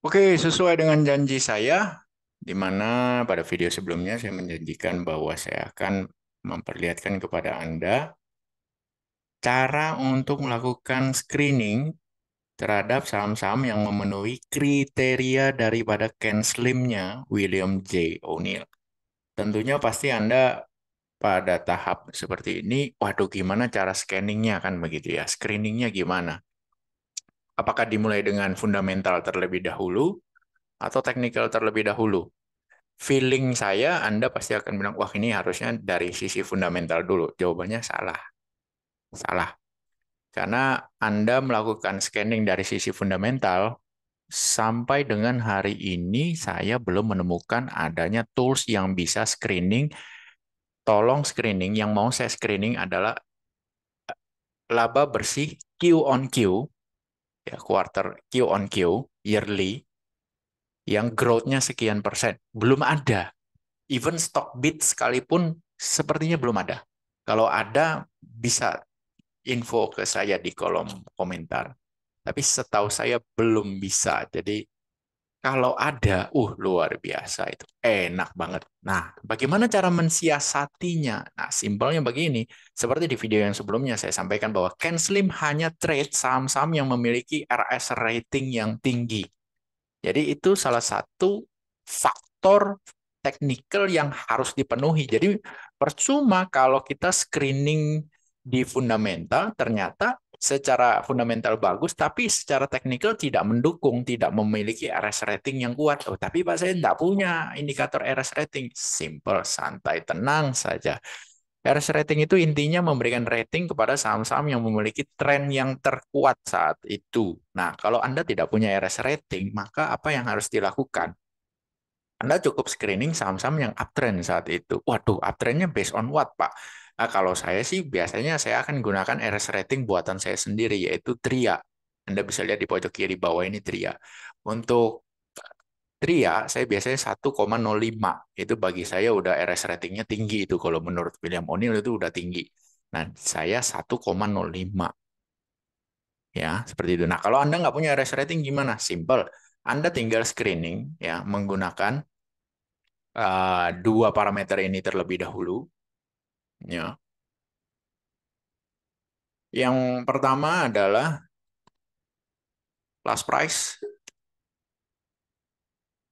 Oke, sesuai dengan janji saya, di mana pada video sebelumnya saya menjanjikan bahwa saya akan memperlihatkan kepada Anda cara untuk melakukan screening terhadap saham-saham yang memenuhi kriteria daripada Ken Slimnya William J. O'Neill. Tentunya pasti Anda pada tahap seperti ini, waduh gimana cara scanning-nya kan begitu ya, screening-nya gimana. Apakah dimulai dengan fundamental terlebih dahulu atau technical terlebih dahulu? Feeling saya, Anda pasti akan bilang, wah ini harusnya dari sisi fundamental dulu. Jawabannya salah. Salah. Karena Anda melakukan scanning dari sisi fundamental, sampai dengan hari ini saya belum menemukan adanya tools yang bisa screening. Tolong screening, yang mau saya screening adalah eh, laba bersih Q on Q ya quarter Q on Q yearly yang growth-nya sekian persen. Belum ada. Even stock bid sekalipun sepertinya belum ada. Kalau ada bisa info ke saya di kolom komentar. Tapi setahu saya belum bisa. Jadi kalau ada, uh luar biasa itu, enak banget. Nah, bagaimana cara mensiasatinya? Nah, simpelnya begini, seperti di video yang sebelumnya saya sampaikan bahwa Ken Slim hanya trade saham-saham yang memiliki RS rating yang tinggi. Jadi itu salah satu faktor teknikal yang harus dipenuhi. Jadi percuma kalau kita screening di fundamental ternyata secara fundamental bagus, tapi secara teknikal tidak mendukung, tidak memiliki RS rating yang kuat. Oh, tapi Pak saya tidak punya indikator RS rating. Simple, santai, tenang saja. RS rating itu intinya memberikan rating kepada saham-saham yang memiliki tren yang terkuat saat itu. Nah, kalau Anda tidak punya RS rating, maka apa yang harus dilakukan? Anda cukup screening saham-saham yang uptrend saat itu. Waduh, uptrendnya based on what, Pak? Nah, kalau saya sih biasanya saya akan gunakan RS rating buatan saya sendiri yaitu Tria. Anda bisa lihat di pojok kiri bawah ini Tria. Untuk Tria saya biasanya 1,05. Itu bagi saya udah RS ratingnya tinggi itu kalau menurut William O'Neill itu udah tinggi. Nah, saya 1,05. Ya, seperti itu. Nah, kalau Anda nggak punya RS rating gimana? Simple. Anda tinggal screening ya menggunakan uh, dua parameter ini terlebih dahulu Ya. Yang pertama adalah last price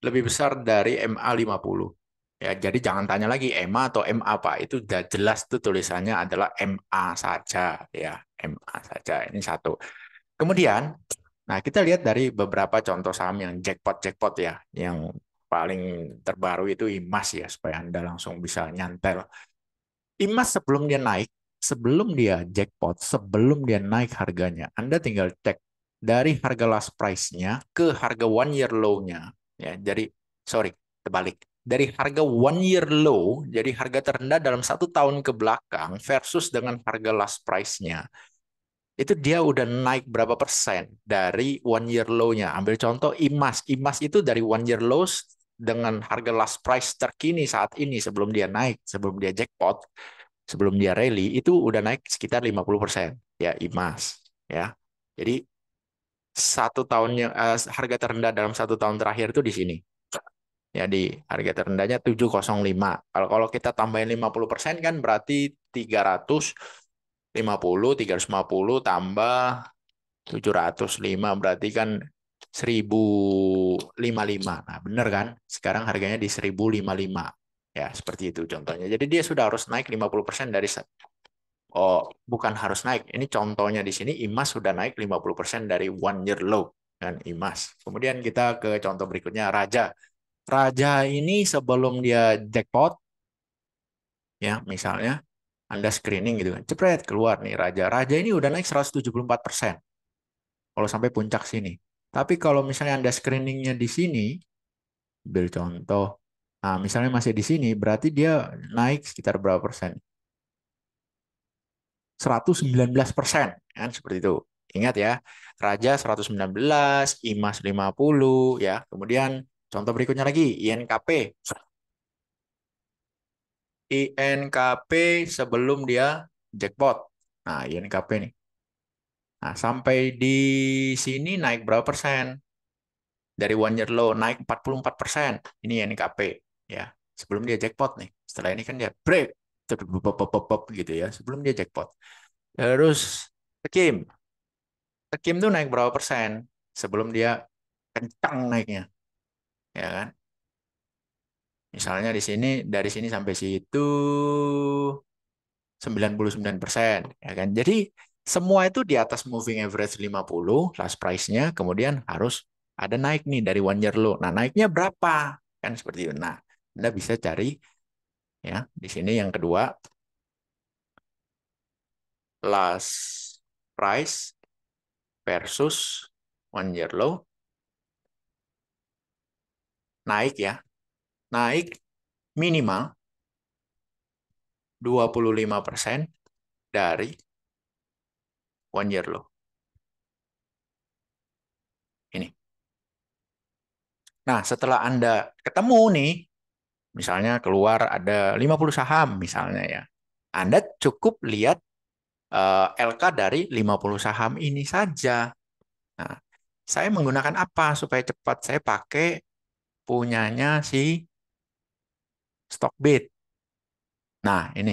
lebih besar dari MA50. Ya, jadi jangan tanya lagi MA atau MA apa itu sudah jelas tuh tulisannya adalah MA saja ya, MA saja. Ini satu. Kemudian, nah kita lihat dari beberapa contoh saham yang jackpot-jackpot ya, yang paling terbaru itu IMAS ya supaya Anda langsung bisa nyantel emas sebelum dia naik, sebelum dia jackpot, sebelum dia naik harganya, Anda tinggal cek dari harga last price-nya ke harga one year low-nya. Ya, jadi sorry, terbalik. Dari harga one year low, jadi harga terendah dalam satu tahun ke belakang versus dengan harga last price-nya. Itu dia udah naik berapa persen dari one year low-nya. Ambil contoh emas, emas itu dari one year lows dengan harga last price terkini saat ini sebelum dia naik, sebelum dia jackpot, sebelum dia rally itu udah naik sekitar 50% ya emas ya. Jadi satu tahunnya uh, harga terendah dalam satu tahun terakhir itu di sini. Ya di harga terendahnya 705. Kalau kalau kita tambahin 50% kan berarti 350 350 tambah 705 berarti kan 1055. Nah, benar kan? Sekarang harganya di 1055. Ya, seperti itu contohnya. Jadi dia sudah harus naik 50% dari Oh, bukan harus naik. Ini contohnya di sini emas sudah naik 50% dari one year low dan emas. Kemudian kita ke contoh berikutnya Raja. Raja ini sebelum dia jackpot ya, misalnya Anda screening gitu kan. Cepret keluar nih Raja. Raja ini udah naik 174% kalau sampai puncak sini. Tapi kalau misalnya Anda screeningnya di sini, beri contoh, nah misalnya masih di sini, berarti dia naik sekitar berapa persen? 119 persen, kan seperti itu. Ingat ya, Raja 119, Imas 50, ya. Kemudian contoh berikutnya lagi, INKP. INKP sebelum dia jackpot. Nah, INKP nih. Nah, sampai di sini naik berapa persen? Dari one year low naik 44 persen. Ini ya NKP ya. Sebelum dia jackpot nih. Setelah ini kan dia break gitu ya sebelum dia jackpot. Terus tekim. Tekim tuh naik berapa persen sebelum dia kencang naiknya. Ya kan? Misalnya di sini dari sini sampai situ 99 persen, ya kan? Jadi semua itu di atas moving average 50 last price-nya, kemudian harus ada naik nih dari one year low. Nah, naiknya berapa? Kan seperti itu. Nah, Anda bisa cari ya, di sini yang kedua last price versus one year low naik ya. Naik minimal 25% dari one year low. Ini. Nah, setelah Anda ketemu nih, misalnya keluar ada 50 saham misalnya ya. Anda cukup lihat uh, eh, LK dari 50 saham ini saja. Nah, saya menggunakan apa supaya cepat? Saya pakai punyanya si Stockbit. Nah, ini.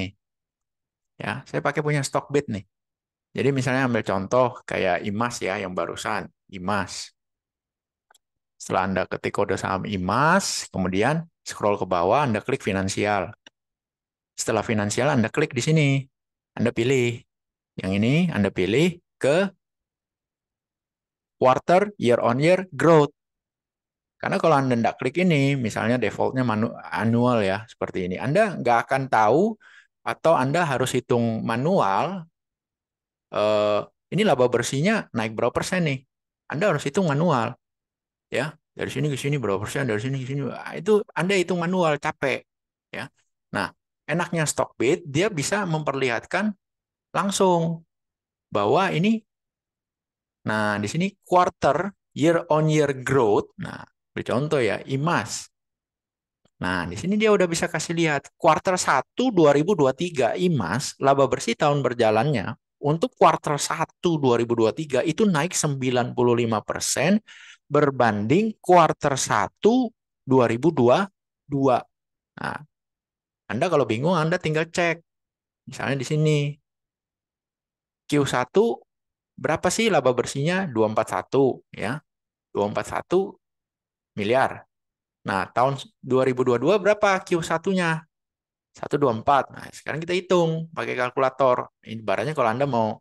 Ya, saya pakai punya Stockbit nih. Jadi misalnya ambil contoh kayak IMAS ya yang barusan, IMAS. Setelah Anda ketik kode saham IMAS, kemudian scroll ke bawah, Anda klik finansial. Setelah finansial, Anda klik di sini. Anda pilih. Yang ini Anda pilih ke quarter year on year growth. Karena kalau Anda tidak klik ini, misalnya defaultnya annual ya, seperti ini. Anda nggak akan tahu atau Anda harus hitung manual eh, ini laba bersihnya naik berapa persen nih? Anda harus hitung manual. Ya, dari sini ke sini berapa persen, dari sini ke sini. Ah, itu Anda hitung manual, capek. Ya. Nah, enaknya Stockbit dia bisa memperlihatkan langsung bahwa ini nah di sini quarter year on year growth. Nah, beri contoh ya, IMAS. Nah, di sini dia udah bisa kasih lihat quarter 1 2023 IMAS laba bersih tahun berjalannya untuk kuartal 1 2023 itu naik 95% berbanding kuartal 1 2022. Nah, Anda kalau bingung Anda tinggal cek. Misalnya di sini Q1 berapa sih laba bersihnya? 241 ya. 241 miliar. Nah, tahun 2022 berapa Q1-nya? 124. Nah, sekarang kita hitung pakai kalkulator. Ini Ibaratnya kalau Anda mau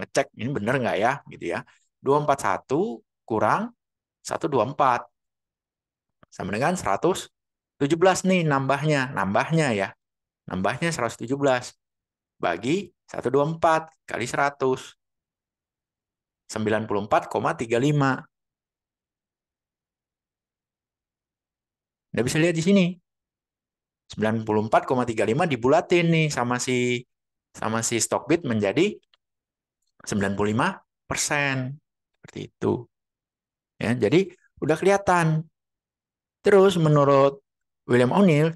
ngecek, ini benar nggak ya? Gitu ya. 241 kurang 124 Sama dengan 117 nih nambahnya. Nambahnya ya. Nambahnya 117. Bagi 124 kali 100. 94,35. Anda bisa lihat di sini, 94,35 dibulatin nih sama si sama si Stockbit menjadi 95 persen seperti itu. Ya, jadi udah kelihatan. Terus menurut William O'Neill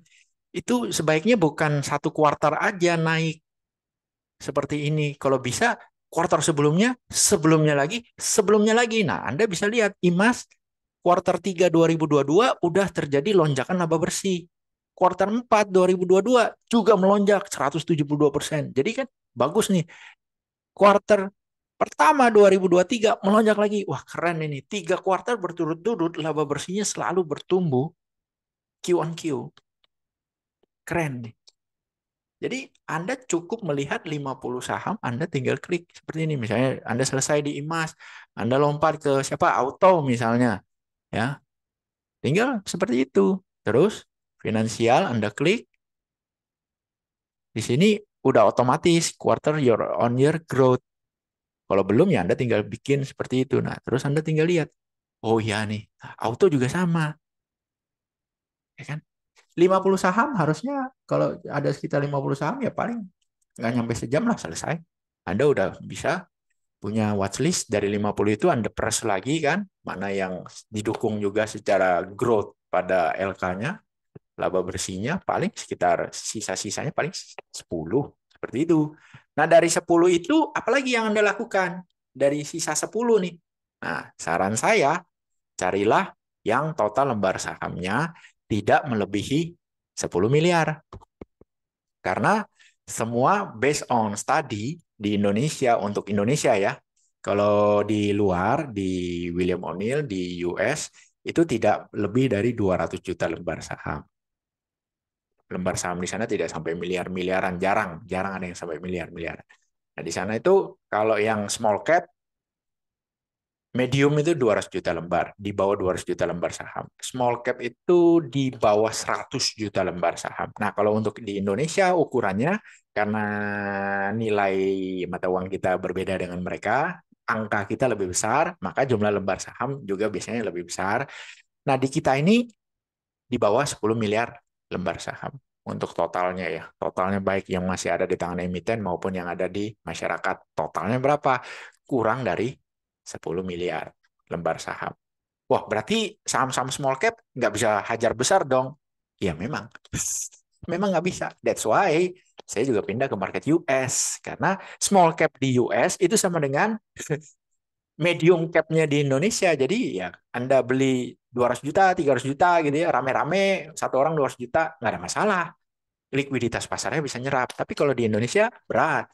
itu sebaiknya bukan satu kuartal aja naik seperti ini. Kalau bisa kuartal sebelumnya, sebelumnya lagi, sebelumnya lagi. Nah, Anda bisa lihat IMAS kuartal 3 2022 udah terjadi lonjakan laba bersih Kuartal 4 2022 juga melonjak 172 persen. Jadi kan bagus nih. Kuartal pertama 2023 melonjak lagi. Wah keren ini. Tiga kuartal berturut-turut laba bersihnya selalu bertumbuh Q on Q. Keren nih. Jadi Anda cukup melihat 50 saham, Anda tinggal klik. Seperti ini misalnya Anda selesai di emas. Anda lompat ke siapa? Auto misalnya. Ya. Tinggal seperti itu. Terus finansial, Anda klik. Di sini udah otomatis quarter year on year growth. Kalau belum ya Anda tinggal bikin seperti itu. Nah, terus Anda tinggal lihat. Oh iya nih, auto juga sama. Ya kan? 50 saham harusnya kalau ada sekitar 50 saham ya paling nggak nyampe sejam lah selesai. Anda udah bisa punya watchlist dari 50 itu Anda press lagi kan, mana yang didukung juga secara growth pada LK-nya, laba bersihnya paling sekitar sisa-sisanya paling 10 seperti itu. Nah, dari 10 itu apalagi yang Anda lakukan dari sisa 10 nih? Nah, saran saya carilah yang total lembar sahamnya tidak melebihi 10 miliar. Karena semua based on study di Indonesia untuk Indonesia ya. Kalau di luar di William O'Neill di US itu tidak lebih dari 200 juta lembar saham lembar saham di sana tidak sampai miliar-miliaran, jarang, jarang ada yang sampai miliar-miliaran. Nah, di sana itu kalau yang small cap medium itu 200 juta lembar, di bawah 200 juta lembar saham. Small cap itu di bawah 100 juta lembar saham. Nah, kalau untuk di Indonesia ukurannya karena nilai mata uang kita berbeda dengan mereka, angka kita lebih besar, maka jumlah lembar saham juga biasanya lebih besar. Nah, di kita ini di bawah 10 miliar lembar saham untuk totalnya ya. Totalnya baik yang masih ada di tangan emiten maupun yang ada di masyarakat. Totalnya berapa? Kurang dari 10 miliar lembar saham. Wah, berarti saham-saham small cap nggak bisa hajar besar dong. Ya memang. Memang nggak bisa. That's why saya juga pindah ke market US. Karena small cap di US itu sama dengan medium capnya di Indonesia. Jadi ya Anda beli 200 juta, 300 juta gitu ya, rame-rame, satu orang 200 juta, nggak ada masalah. Likuiditas pasarnya bisa nyerap. Tapi kalau di Indonesia berat.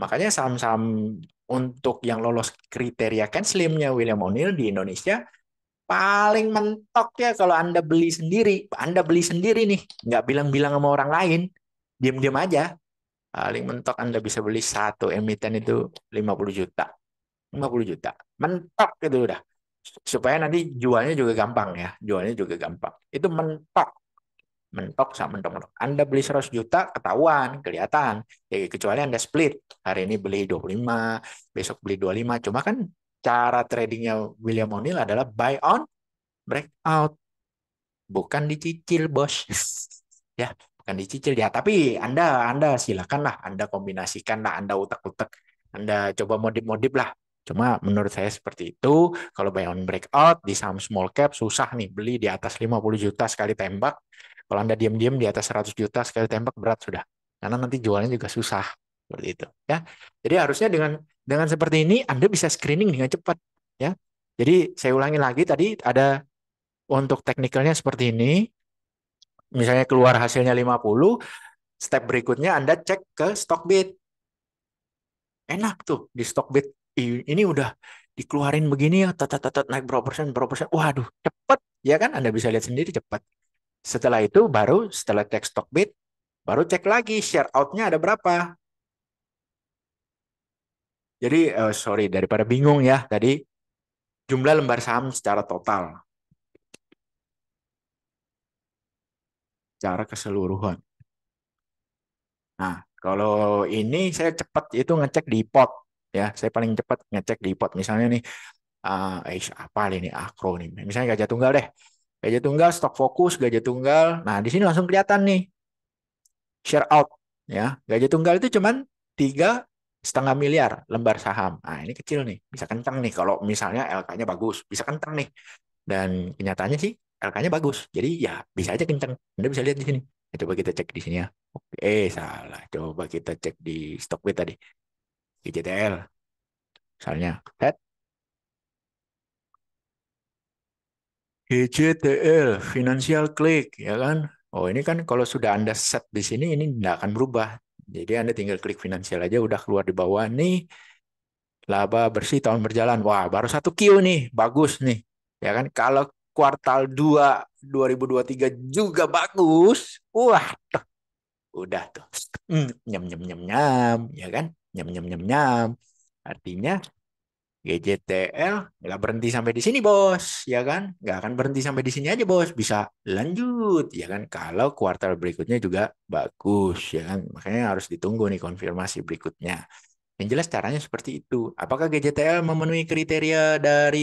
Makanya saham-saham untuk yang lolos kriteria Ken William O'Neill di Indonesia paling mentok ya kalau Anda beli sendiri. Anda beli sendiri nih, nggak bilang-bilang sama orang lain. Diam-diam aja. Paling mentok Anda bisa beli satu emiten itu 50 juta 50 juta. Mentok gitu udah. Supaya nanti jualnya juga gampang ya. Jualnya juga gampang. Itu mentok. Mentok sama mentok. mentok. Anda beli 100 juta, ketahuan, kelihatan. Ya, kecuali Anda split. Hari ini beli 25, besok beli 25. Cuma kan cara tradingnya William O'Neill adalah buy on, breakout. Bukan dicicil, bos. ya, bukan dicicil ya. Tapi Anda Anda silakanlah Anda kombinasikanlah Anda utak-utak anda coba modif-modif lah Cuma menurut saya seperti itu. Kalau buy on breakout di saham small cap susah nih beli di atas 50 juta sekali tembak. Kalau Anda diam-diam di atas 100 juta sekali tembak berat sudah. Karena nanti jualnya juga susah seperti itu ya. Jadi harusnya dengan dengan seperti ini Anda bisa screening dengan cepat ya. Jadi saya ulangi lagi tadi ada untuk teknikalnya seperti ini. Misalnya keluar hasilnya 50, step berikutnya Anda cek ke stock Stockbit. Enak tuh di stock Stockbit ini udah dikeluarin begini ya, tat, tat, tat, naik berapa persen, berapa persen. Waduh, cepat. Ya kan, Anda bisa lihat sendiri cepet. Setelah itu baru setelah cek stock bid, baru cek lagi share outnya ada berapa. Jadi uh, sorry daripada bingung ya tadi jumlah lembar saham secara total. Secara keseluruhan. Nah, kalau ini saya cepat itu ngecek di pot ya saya paling cepat ngecek di pot misalnya nih uh, eh apa nih akro nih misalnya gajah tunggal deh gajah tunggal stok fokus gajah tunggal nah di sini langsung kelihatan nih share out ya gajah tunggal itu cuman tiga setengah miliar lembar saham nah ini kecil nih bisa kencang nih kalau misalnya LK-nya bagus bisa kencang nih dan kenyataannya sih LK-nya bagus jadi ya bisa aja kencang anda bisa lihat di sini ya, coba kita cek di sini ya oke eh salah coba kita cek di stock tadi GCTL misalnya head GCTL financial click ya kan oh ini kan kalau sudah anda set di sini ini tidak akan berubah jadi anda tinggal klik financial aja udah keluar di bawah nih laba bersih tahun berjalan wah baru satu Q nih bagus nih ya kan kalau kuartal 2 2023 juga bagus wah tuh udah tuh hmm, nyam nyam nyam nyam ya kan nyam nyam nyam nyam. Artinya GJTL nggak berhenti sampai di sini bos, ya kan? Nggak akan berhenti sampai di sini aja bos, bisa lanjut, ya kan? Kalau kuartal berikutnya juga bagus, ya kan? Makanya harus ditunggu nih konfirmasi berikutnya. Yang jelas caranya seperti itu. Apakah GJTL memenuhi kriteria dari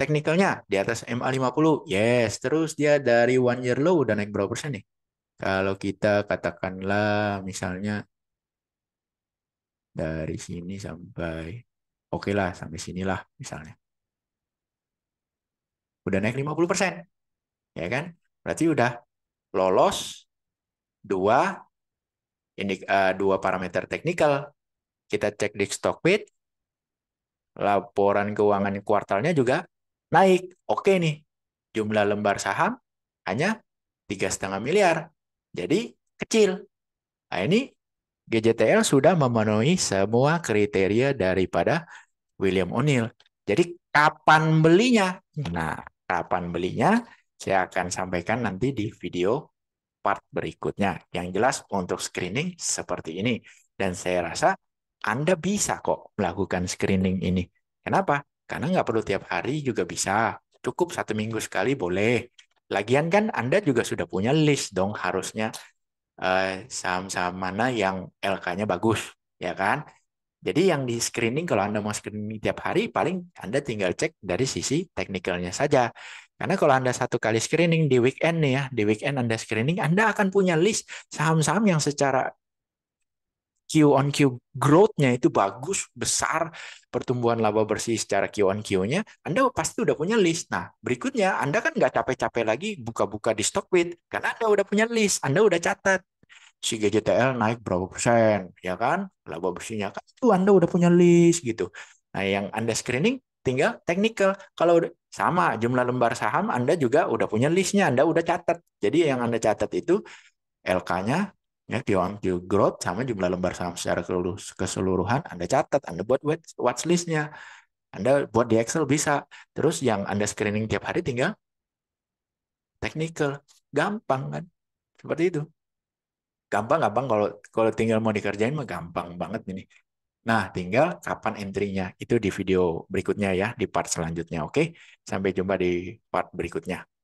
teknikalnya di atas MA50? Yes, terus dia dari one year low dan naik berapa persen nih? Kalau kita katakanlah misalnya dari sini sampai oke okay lah sampai sinilah misalnya. Udah naik 50%. Ya kan? Berarti udah lolos dua indik uh, eh, dua parameter teknikal. Kita cek di stock bid laporan keuangan kuartalnya juga naik. Oke nih. Jumlah lembar saham hanya tiga setengah miliar. Jadi kecil. Nah, ini GJTL sudah memenuhi semua kriteria daripada William O'Neill. Jadi kapan belinya? Nah, kapan belinya saya akan sampaikan nanti di video part berikutnya. Yang jelas untuk screening seperti ini. Dan saya rasa Anda bisa kok melakukan screening ini. Kenapa? Karena nggak perlu tiap hari juga bisa. Cukup satu minggu sekali boleh. Lagian kan Anda juga sudah punya list dong harusnya Eh, saham-saham mana yang LK-nya bagus, ya kan? Jadi yang di screening kalau Anda mau screening tiap hari paling Anda tinggal cek dari sisi teknikalnya saja. Karena kalau Anda satu kali screening di weekend nih ya, di weekend Anda screening, Anda akan punya list saham-saham yang secara Q on Q growth-nya itu bagus, besar, pertumbuhan laba bersih secara Q on Q-nya, Anda pasti udah punya list. Nah, berikutnya Anda kan nggak capek-capek lagi buka-buka di stockbit, karena Anda udah punya list, Anda udah catat. Si GJTL naik berapa persen, ya kan? Laba bersihnya kan itu Anda udah punya list gitu. Nah, yang Anda screening tinggal technical. Kalau sama jumlah lembar saham Anda juga udah punya listnya, Anda udah catat. Jadi yang Anda catat itu LK-nya, ya Q on Q growth sama jumlah lembar saham secara keseluruhan Anda catat Anda buat watch listnya Anda buat di Excel bisa terus yang Anda screening tiap hari tinggal technical gampang kan seperti itu gampang gampang kalau kalau tinggal mau dikerjain mah gampang banget ini nah tinggal kapan entry-nya itu di video berikutnya ya di part selanjutnya oke sampai jumpa di part berikutnya